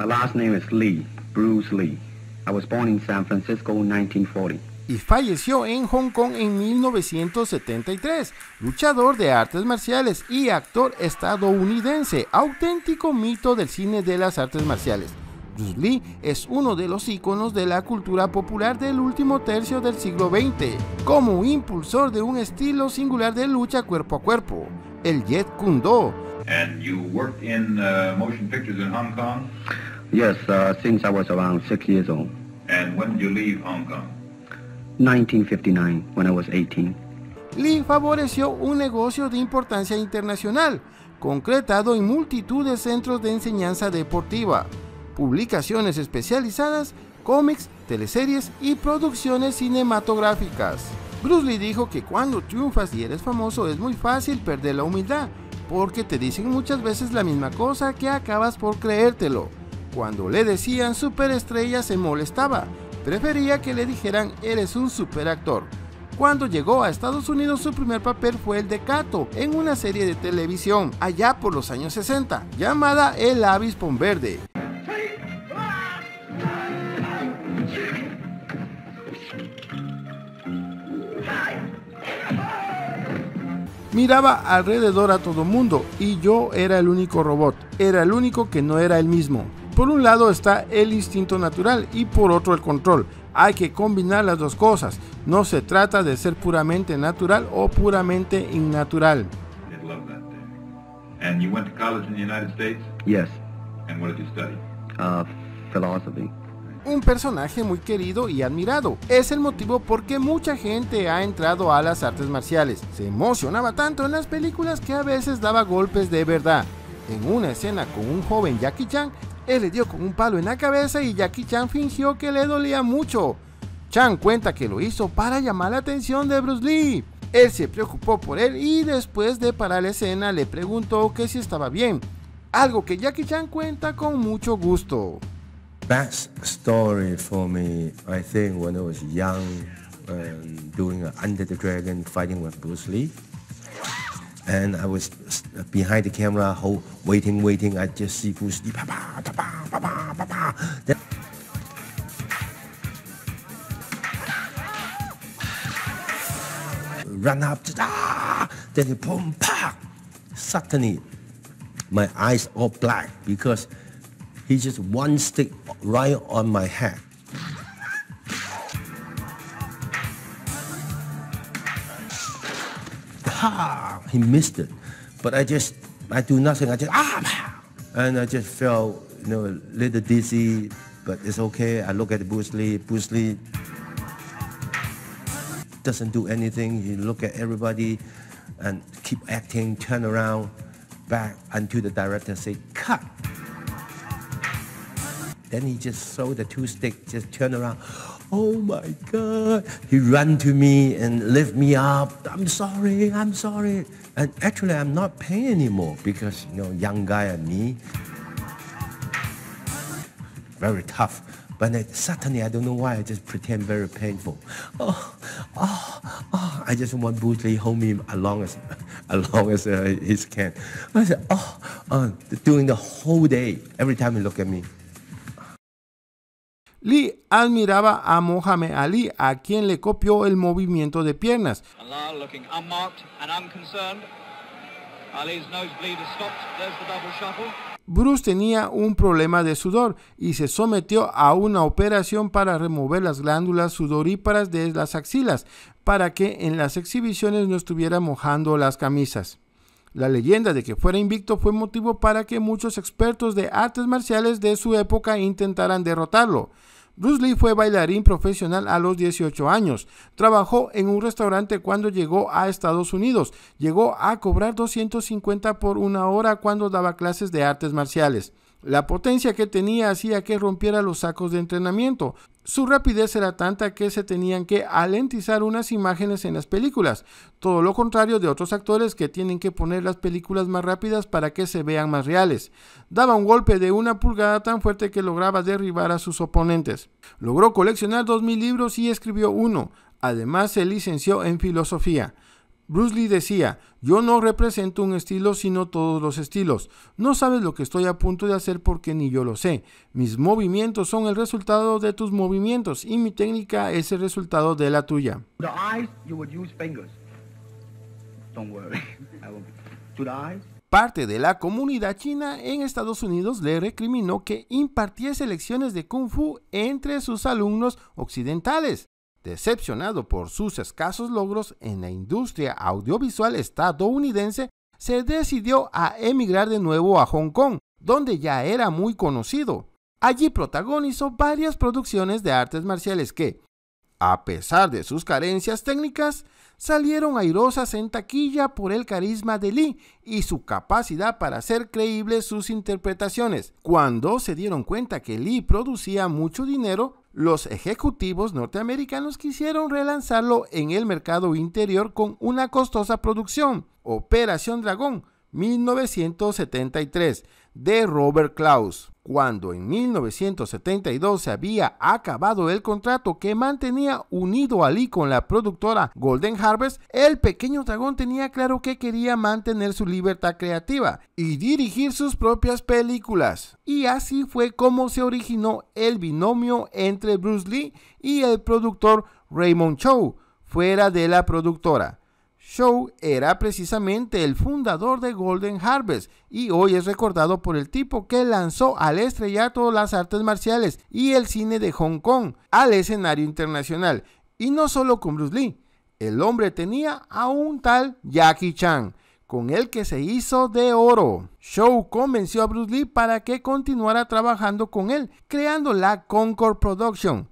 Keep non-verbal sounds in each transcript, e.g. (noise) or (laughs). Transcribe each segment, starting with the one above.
My last name is Lee, Bruce Lee. I was born in San Francisco in 1940. Y falleció en Hong Kong en 1973, luchador de artes marciales y actor estadounidense, auténtico mito del cine de las artes marciales. Bruce Lee es uno de los iconos de la cultura popular del último tercio del siglo XX, como impulsor de un estilo singular de lucha cuerpo a cuerpo el Jet Kune Do. And you worked in uh, motion pictures in Hong Kong? Yes, uh, since I was around six years old. And when did you leave Hong Kong? 1959, when I was 18. Lee favoreció un negocio de importancia internacional, concretado en multitud de centros de enseñanza deportiva, publicaciones especializadas, cómics, teleseries y producciones cinematográficas. Bruce Lee dijo que cuando triunfas y eres famoso es muy fácil perder la humildad, porque te dicen muchas veces la misma cosa que acabas por creértelo. Cuando le decían superestrella se molestaba, prefería que le dijeran eres un superactor. Cuando llegó a Estados Unidos su primer papel fue el de Kato en una serie de televisión allá por los años 60 llamada El Avis Verde. Miraba alrededor a todo mundo y yo era el único robot, era el único que no era el mismo. Por un lado está el instinto natural y por otro el control. Hay que combinar las dos cosas. No se trata de ser puramente natural o puramente innatural. philosophy un personaje muy querido y admirado. Es el motivo por qué mucha gente ha entrado a las artes marciales. Se emocionaba tanto en las películas que a veces daba golpes de verdad. En una escena con un joven Jackie Chan, él le dio con un palo en la cabeza y Jackie Chan fingió que le dolía mucho. Chan cuenta que lo hizo para llamar la atención de Bruce Lee. Él se preocupó por él y después de parar la escena le preguntó que si estaba bien, algo que Jackie Chan cuenta con mucho gusto. Best story for me, I think when I was young, um, doing uh, Under the Dragon, fighting with Bruce Lee. And I was behind the camera, whole, waiting, waiting. I just see Bruce Lee, Then run up, ah! Then he boom, Suddenly, my eyes all black because he just one stick right on my head. Ha! He missed it. But I just, I do nothing. I just, ah! And I just felt, you know, a little dizzy, but it's okay. I look at Bruce Lee. Bruce Lee doesn't do anything. He look at everybody and keep acting, turn around, back until the director said, then he just saw the two sticks, just turned around. Oh my God. He ran to me and lift me up. I'm sorry, I'm sorry. And actually, I'm not paying anymore because, you know, young guy and me, very tough. But then suddenly, I don't know why, I just pretend very painful. Oh, oh, oh. I just want Bruce Lee hold me long as, (laughs) long as uh, he can. I said, oh, uh, during the whole day, every time he look at me, admiraba a Mohamed Ali, a quien le copió el movimiento de piernas. Bruce tenía un problema de sudor y se sometió a una operación para remover las glándulas sudoríparas de las axilas para que en las exhibiciones no estuviera mojando las camisas. La leyenda de que fuera invicto fue motivo para que muchos expertos de artes marciales de su época intentaran derrotarlo. Bruce Lee fue bailarín profesional a los 18 años. Trabajó en un restaurante cuando llegó a Estados Unidos. Llegó a cobrar 250 por una hora cuando daba clases de artes marciales. La potencia que tenía hacía que rompiera los sacos de entrenamiento. Su rapidez era tanta que se tenían que alentizar unas imágenes en las películas, todo lo contrario de otros actores que tienen que poner las películas más rápidas para que se vean más reales. Daba un golpe de una pulgada tan fuerte que lograba derribar a sus oponentes. Logró coleccionar 2.000 libros y escribió uno. Además se licenció en filosofía. Bruce Lee decía, yo no represento un estilo sino todos los estilos. No sabes lo que estoy a punto de hacer porque ni yo lo sé. Mis movimientos son el resultado de tus movimientos y mi técnica es el resultado de la tuya. Parte de la comunidad china en Estados Unidos le recriminó que impartía lecciones de kung fu entre sus alumnos occidentales. Decepcionado por sus escasos logros en la industria audiovisual estadounidense, se decidió a emigrar de nuevo a Hong Kong, donde ya era muy conocido. Allí protagonizó varias producciones de artes marciales que, a pesar de sus carencias técnicas, salieron airosas en taquilla por el carisma de Lee y su capacidad para hacer creíbles sus interpretaciones. Cuando se dieron cuenta que Lee producía mucho dinero, los ejecutivos norteamericanos quisieron relanzarlo en el mercado interior con una costosa producción, Operación Dragón 1973, de Robert Klaus, cuando en 1972 se había acabado el contrato que mantenía unido a Lee con la productora Golden Harvest, el pequeño dragón tenía claro que quería mantener su libertad creativa y dirigir sus propias películas. Y así fue como se originó el binomio entre Bruce Lee y el productor Raymond Chow, fuera de la productora. Shaw era precisamente el fundador de Golden Harvest y hoy es recordado por el tipo que lanzó al estrellato las artes marciales y el cine de Hong Kong al escenario internacional. Y no solo con Bruce Lee, el hombre tenía a un tal Jackie Chan, con el que se hizo de oro. Show convenció a Bruce Lee para que continuara trabajando con él, creando la Concord Production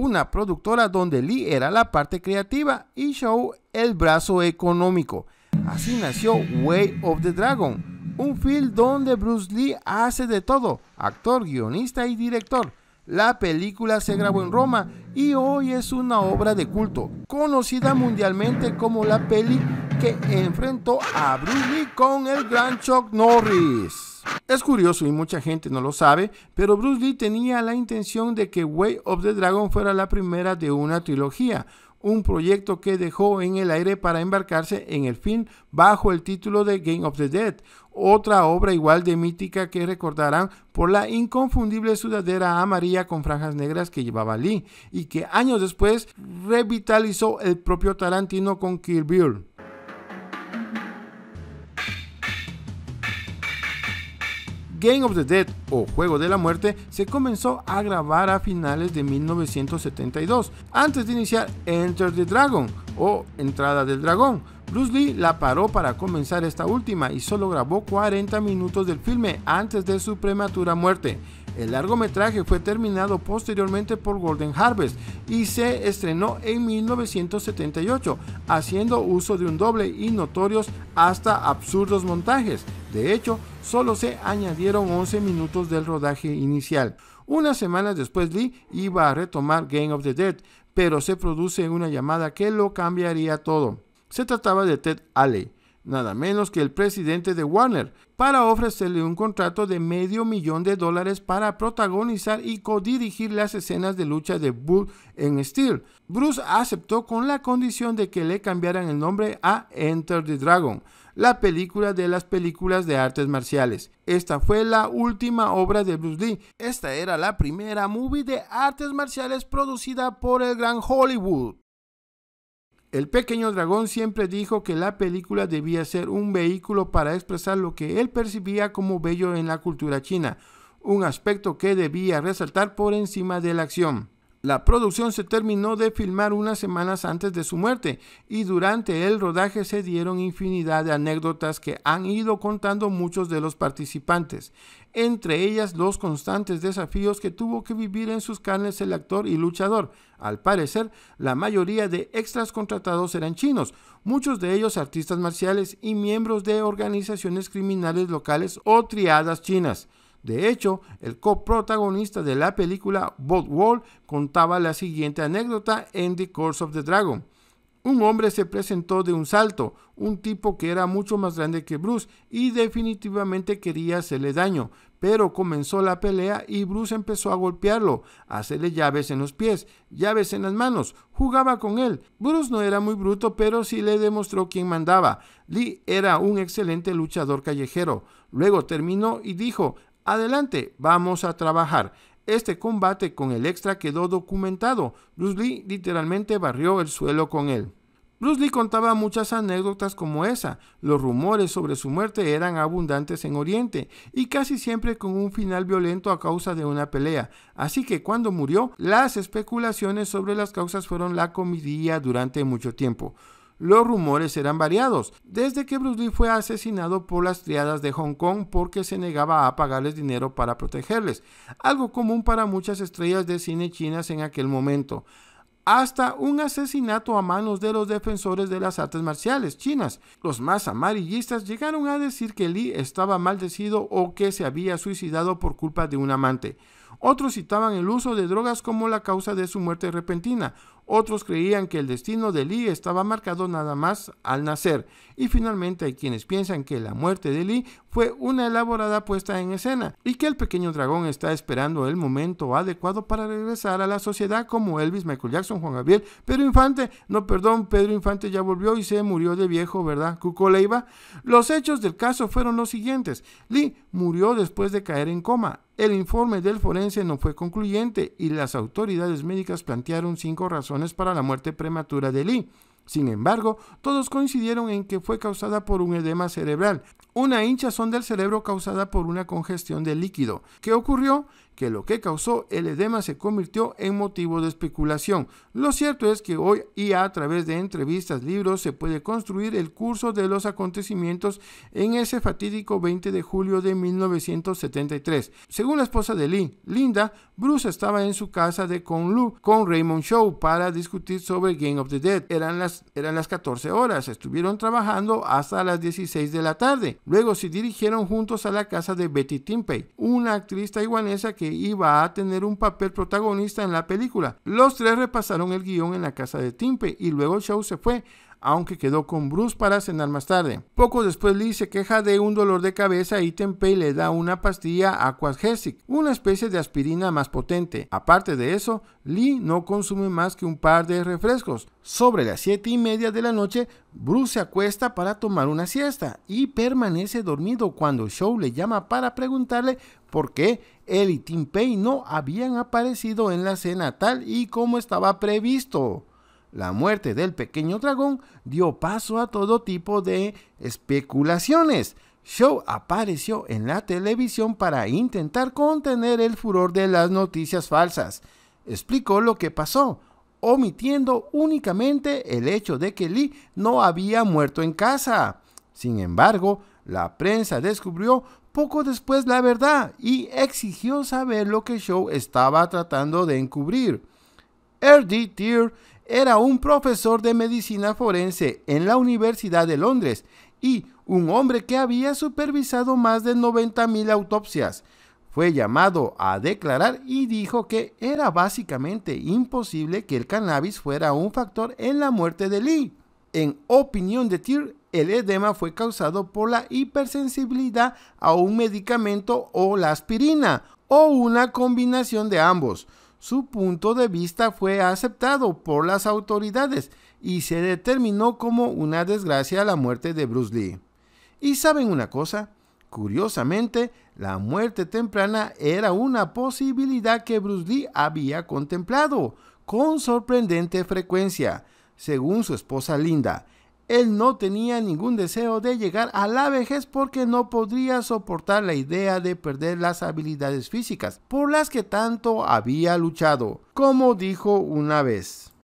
una productora donde Lee era la parte creativa y Shaw el brazo económico. Así nació Way of the Dragon, un film donde Bruce Lee hace de todo, actor, guionista y director. La película se grabó en Roma y hoy es una obra de culto, conocida mundialmente como la peli que enfrentó a Bruce Lee con el gran Chuck Norris. Es curioso y mucha gente no lo sabe, pero Bruce Lee tenía la intención de que Way of the Dragon fuera la primera de una trilogía, un proyecto que dejó en el aire para embarcarse en el film bajo el título de Game of the Dead, otra obra igual de mítica que recordarán por la inconfundible sudadera amarilla con franjas negras que llevaba Lee y que años después revitalizó el propio Tarantino con Kill Bill. Game of the Dead o Juego de la Muerte se comenzó a grabar a finales de 1972, antes de iniciar Enter the Dragon o Entrada del Dragón. Bruce Lee la paró para comenzar esta última y solo grabó 40 minutos del filme antes de su prematura muerte. El largometraje fue terminado posteriormente por Golden Harvest y se estrenó en 1978, haciendo uso de un doble y notorios hasta absurdos montajes. De hecho, solo se añadieron 11 minutos del rodaje inicial. Unas semanas después Lee iba a retomar Game of the Dead, pero se produce una llamada que lo cambiaría todo. Se trataba de Ted Alley, nada menos que el presidente de Warner, para ofrecerle un contrato de medio millón de dólares para protagonizar y codirigir las escenas de lucha de Bull en Steel. Bruce aceptó con la condición de que le cambiaran el nombre a Enter the Dragon la película de las películas de artes marciales. Esta fue la última obra de Bruce Lee. Esta era la primera movie de artes marciales producida por el gran Hollywood. El pequeño dragón siempre dijo que la película debía ser un vehículo para expresar lo que él percibía como bello en la cultura china, un aspecto que debía resaltar por encima de la acción. La producción se terminó de filmar unas semanas antes de su muerte y durante el rodaje se dieron infinidad de anécdotas que han ido contando muchos de los participantes, entre ellas los constantes desafíos que tuvo que vivir en sus carnes el actor y luchador. Al parecer, la mayoría de extras contratados eran chinos, muchos de ellos artistas marciales y miembros de organizaciones criminales locales o triadas chinas. De hecho, el coprotagonista de la película, Bob Wall, contaba la siguiente anécdota en The Course of the Dragon. Un hombre se presentó de un salto, un tipo que era mucho más grande que Bruce y definitivamente quería hacerle daño, pero comenzó la pelea y Bruce empezó a golpearlo, hacerle llaves en los pies, llaves en las manos, jugaba con él. Bruce no era muy bruto, pero sí le demostró quién mandaba. Lee era un excelente luchador callejero. Luego terminó y dijo, Adelante, vamos a trabajar. Este combate con el extra quedó documentado. Bruce Lee literalmente barrió el suelo con él. Bruce Lee contaba muchas anécdotas como esa. Los rumores sobre su muerte eran abundantes en Oriente y casi siempre con un final violento a causa de una pelea. Así que cuando murió, las especulaciones sobre las causas fueron la comidilla durante mucho tiempo los rumores eran variados, desde que Bruce Lee fue asesinado por las triadas de Hong Kong porque se negaba a pagarles dinero para protegerles, algo común para muchas estrellas de cine chinas en aquel momento, hasta un asesinato a manos de los defensores de las artes marciales chinas. Los más amarillistas llegaron a decir que Lee estaba maldecido o que se había suicidado por culpa de un amante. Otros citaban el uso de drogas como la causa de su muerte repentina, otros creían que el destino de Lee estaba marcado nada más al nacer. Y finalmente hay quienes piensan que la muerte de Lee fue una elaborada puesta en escena y que el pequeño dragón está esperando el momento adecuado para regresar a la sociedad como Elvis, Michael Jackson, Juan Gabriel, Pedro Infante. No, perdón, Pedro Infante ya volvió y se murió de viejo, ¿verdad? Cuco Los hechos del caso fueron los siguientes. Lee murió después de caer en coma. El informe del forense no fue concluyente y las autoridades médicas plantearon cinco razones para la muerte prematura de Lee. Sin embargo, todos coincidieron en que fue causada por un edema cerebral, una hinchazón del cerebro causada por una congestión de líquido, ¿Qué ocurrió que lo que causó el edema se convirtió en motivo de especulación. Lo cierto es que hoy y a través de entrevistas, libros, se puede construir el curso de los acontecimientos en ese fatídico 20 de julio de 1973. Según la esposa de Lee, Linda, Bruce estaba en su casa de Conlu con Raymond Shaw para discutir sobre Game of the Dead. Eran las, eran las 14 horas, estuvieron trabajando hasta las 16 de la tarde. Luego se dirigieron juntos a la casa de Betty Timpey, una actriz taiwanesa que iba a tener un papel protagonista en la película. Los tres repasaron el guión en la casa de Timpe y luego Shaw se fue, aunque quedó con Bruce para cenar más tarde. Poco después Lee se queja de un dolor de cabeza y Tempei le da una pastilla Aquasgesic, una especie de aspirina más potente. Aparte de eso, Lee no consume más que un par de refrescos. Sobre las 7 y media de la noche, Bruce se acuesta para tomar una siesta y permanece dormido cuando Shaw le llama para preguntarle porque él y Tim no habían aparecido en la cena tal y como estaba previsto. La muerte del pequeño dragón dio paso a todo tipo de especulaciones. Show apareció en la televisión para intentar contener el furor de las noticias falsas. Explicó lo que pasó, omitiendo únicamente el hecho de que Lee no había muerto en casa. Sin embargo, la prensa descubrió poco después la verdad y exigió saber lo que Shaw estaba tratando de encubrir. R.D. Tier era un profesor de medicina forense en la Universidad de Londres y un hombre que había supervisado más de 90.000 autopsias. Fue llamado a declarar y dijo que era básicamente imposible que el cannabis fuera un factor en la muerte de Lee. En opinión de Tyr, el edema fue causado por la hipersensibilidad a un medicamento o la aspirina, o una combinación de ambos. Su punto de vista fue aceptado por las autoridades y se determinó como una desgracia la muerte de Bruce Lee. Y saben una cosa, curiosamente, la muerte temprana era una posibilidad que Bruce Lee había contemplado con sorprendente frecuencia según su esposa Linda, él no tenía ningún deseo de llegar a la vejez porque no podría soportar la idea de perder las habilidades físicas por las que tanto había luchado, como dijo una vez.